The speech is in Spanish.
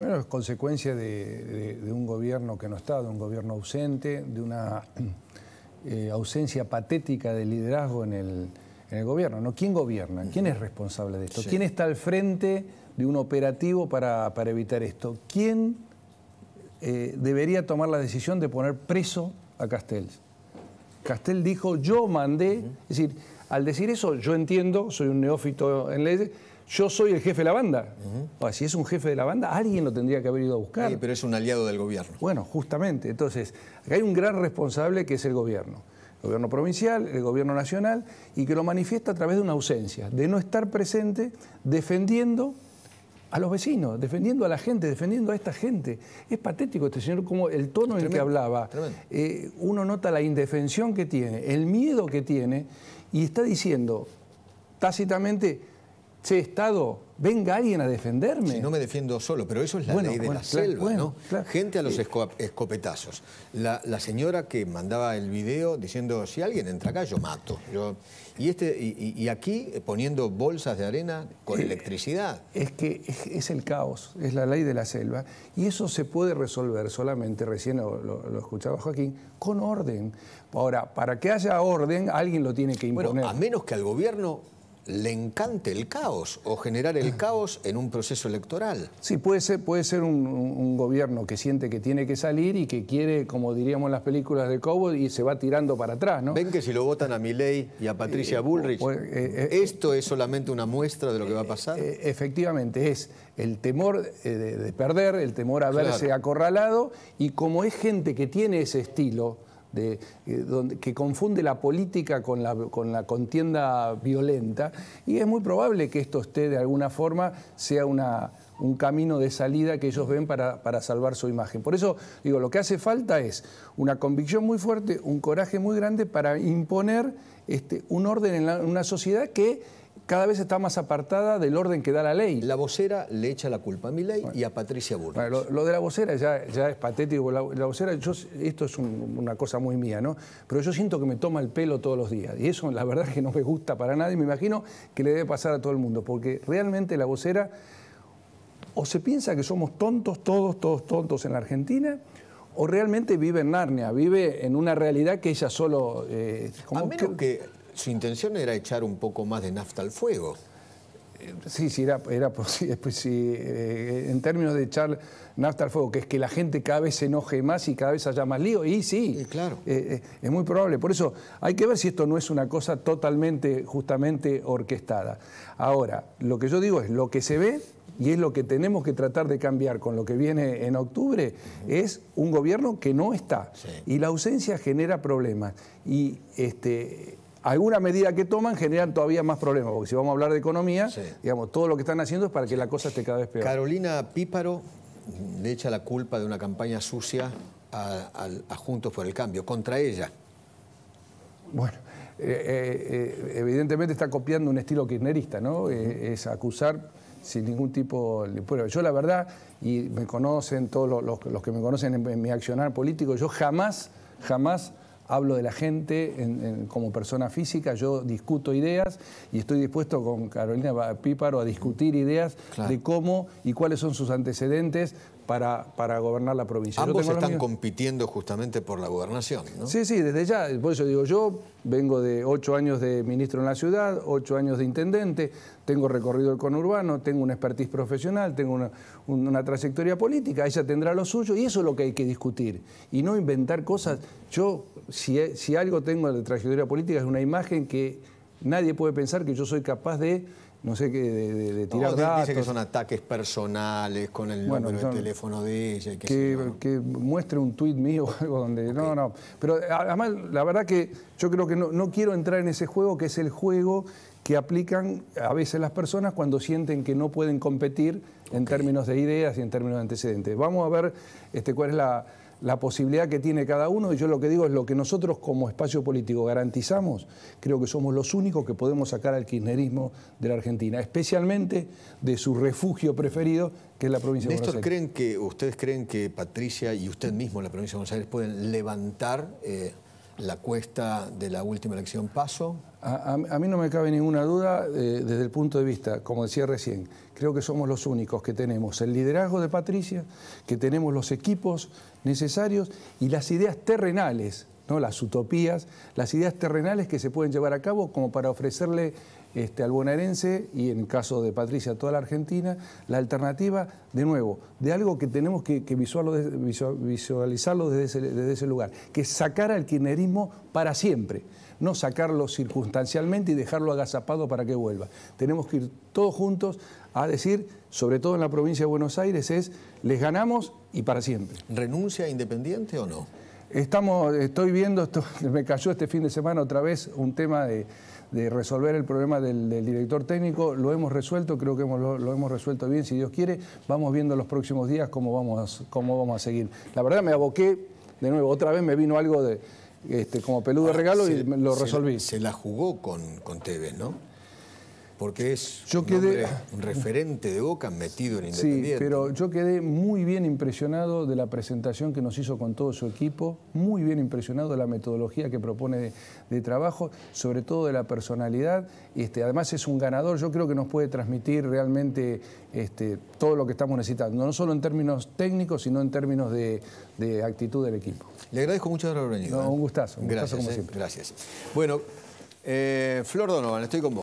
Bueno, es consecuencia de, un gobierno que no está, de un gobierno ausente, de una eh, ausencia patética de liderazgo en el, gobierno. ¿no? ¿Quién gobierna? ¿Quién es responsable de esto? ¿Quién está al frente de un operativo para, evitar esto? ¿Quién eh, debería tomar la decisión de poner preso a Castells? Castell dijo, yo mandé, es decir, al decir eso, yo entiendo, soy un neófito en leyes, yo soy el jefe de la banda. Ah, si es un jefe de la banda, alguien lo tendría que haber ido a buscar. Sí, pero es un aliado del gobierno. Bueno, justamente. Entonces, acá hay un gran responsable que es el gobierno. El gobierno provincial, el gobierno nacional, y que lo manifiesta a través de una ausencia, de no estar presente defendiendo a los vecinos, defendiendo a la gente, defendiendo a esta gente. Es patético este señor, como el tono en el que hablaba. Eh, uno nota la indefensión que tiene, el miedo que tiene, y está diciendo tácitamente, Estado, venga alguien a defenderme. Si no me defiendo solo, pero eso es la ley de la selva, ¿no? Gente a los escopetazos. La, señora que mandaba el video diciendo, si alguien entra acá, yo mato. Yo... y, este, y, aquí eh, poniendo bolsas de arena con eh, electricidad. Es que es, el caos, es la ley de la selva. Y eso se puede resolver solamente, recién lo, escuchaba Joaquín, con orden. Ahora, para que haya orden, alguien lo tiene que imponer. Bueno, a menos que al gobierno le encante el caos o generar el ah. caos en un proceso electoral. Sí, puede ser, puede ser un, gobierno que siente que tiene que salir y que quiere, como diríamos en las películas de Cowboy, y se va tirando para atrás, ¿no? Ven que si lo votan a Miley y a Patricia eh, Bullrich, pues, eh, eh, esto es solamente una muestra de lo que va a pasar. efectivamente, es el temor de, perder, el temor a verse acorralado, y como es gente que tiene ese estilo, de, eh, que confunde la política con la, con la, contienda violenta y es muy probable que esto esté de alguna forma sea una, un camino de salida que ellos ven para, para, salvar su imagen. Por eso digo, lo que hace falta es una convicción muy fuerte, un coraje muy grande para imponer este, un orden en una sociedad que cada vez está más apartada del orden que da la ley. La vocera le echa la culpa a mi ley y a Patricia Bullrich. lo, de la vocera ya, es patético. La, vocera, esto es una cosa muy mía, ¿no? Pero yo siento que me toma el pelo todos los días. Y eso la verdad que no me gusta para nadie. Me imagino que le debe pasar a todo el mundo. Porque realmente la vocera o se piensa que somos tontos, todos, todos tontos en la Argentina, o realmente vive en Narnia, vive en una realidad que ella solo... Eh, que su intención era echar un poco más de nafta al fuego. Eh, sí, sí, era, era posible. Pues, sí, pues, eh, en términos de echar nafta al fuego, que es que la gente cada vez se enoje más y cada vez haya más lío. Y sí, eh, claro. es muy probable. Por eso hay que ver si esto no es una cosa totalmente, justamente orquestada. Ahora, lo que yo digo es lo que se ve y es lo que tenemos que tratar de cambiar con lo que viene en octubre, es un gobierno que no está. Y la ausencia genera problemas. Y este alguna medida que toman generan todavía más problemas, porque si vamos a hablar de economía, digamos, todo lo que están haciendo es para que la cosa esté cada vez peor. Carolina Píparo le echa la culpa de una campaña sucia a, Juntos por el Cambio, contra ella. Bueno, eh, eh, eh, evidentemente está copiando un estilo kirchnerista, ¿no? es acusar sin ningún tipo de Yo la verdad, y me conocen todos los, que me conocen en, en, mi accionar político, yo jamás, jamás hablo de la gente como persona física, yo discuto ideas y estoy dispuesto con Carolina Píparo a discutir ideas de cómo y cuáles son sus antecedentes para, para gobernar la provincia. Ambos están compitiendo justamente por la gobernación, ¿no? Sí, sí, desde ya. Por eso digo, yo vengo de ocho años de ministro en la ciudad, ocho años de intendente, tengo recorrido el conurbano, tengo una expertise profesional, tengo una, una trayectoria política, ella tendrá lo suyo y eso es lo que hay que discutir. Y no inventar cosas. Yo si, algo tengo de trayectoria política es una imagen que nadie puede pensar que yo soy capaz de no sé qué, de, tirar Dice que son ataques personales con el número de teléfono de ella. que, muestre un tuit mío o algo donde... No, no. Pero además, la verdad que yo creo que no, quiero entrar en ese juego que es el juego que aplican a veces las personas cuando sienten que no pueden competir en términos de ideas y en términos de antecedentes. Vamos a ver este, cuál es la la posibilidad que tiene cada uno, y yo lo que digo es lo que nosotros como espacio político garantizamos, creo que somos los únicos que podemos sacar al kirchnerismo de la Argentina, especialmente de su refugio preferido, que es la provincia de Buenos Aires. ¿creen que, ¿Ustedes creen que Patricia y usted mismo en la provincia de Buenos Aires pueden levantar... Eh, la cuesta de la última elección paso? A, mí no me cabe ninguna duda eh, desde el punto de vista, como decía recién, creo que somos los únicos que tenemos el liderazgo de Patricia, que tenemos los equipos necesarios y las ideas terrenales, ¿no? las utopías, las ideas terrenales que se pueden llevar a cabo como para ofrecerle este, al bonaerense y en el caso de Patricia, toda la Argentina, la alternativa, de nuevo, de algo que tenemos que, visualizarlo desde ese, lugar, que sacar al kirchnerismo para siempre no sacarlo circunstancialmente y dejarlo agazapado para que vuelva. Tenemos que ir todos juntos a decir, sobre todo en la provincia de Buenos Aires, es les ganamos y para siempre. ¿Renuncia independiente o no? Estamos, estoy viendo, me cayó este fin de semana otra vez un tema de, resolver el problema del, director técnico. Lo hemos resuelto, creo que lo, hemos resuelto bien, si Dios quiere. Vamos viendo los próximos días cómo vamos, cómo vamos a seguir. La verdad me aboqué, de nuevo, otra vez me vino algo de este, como peludo de regalo y ah, lo resolví. Se, la jugó con, con Tevez, ¿no? Porque es yo un referente de Boca metido en Independiente. Sí, pero yo quedé muy bien impresionado de la presentación que nos hizo con todo su equipo, muy bien impresionado de la metodología que propone de, trabajo, sobre todo de la personalidad. Este, además es un ganador, yo creo que nos puede transmitir realmente este, todo lo que estamos necesitando, no solo en términos técnicos, sino en términos de, actitud del equipo. Le agradezco mucho la venido. ¿eh? un gustazo, un gracias, como ¿eh? siempre. Gracias. Bueno, eh, Flor Donovan, estoy con vos.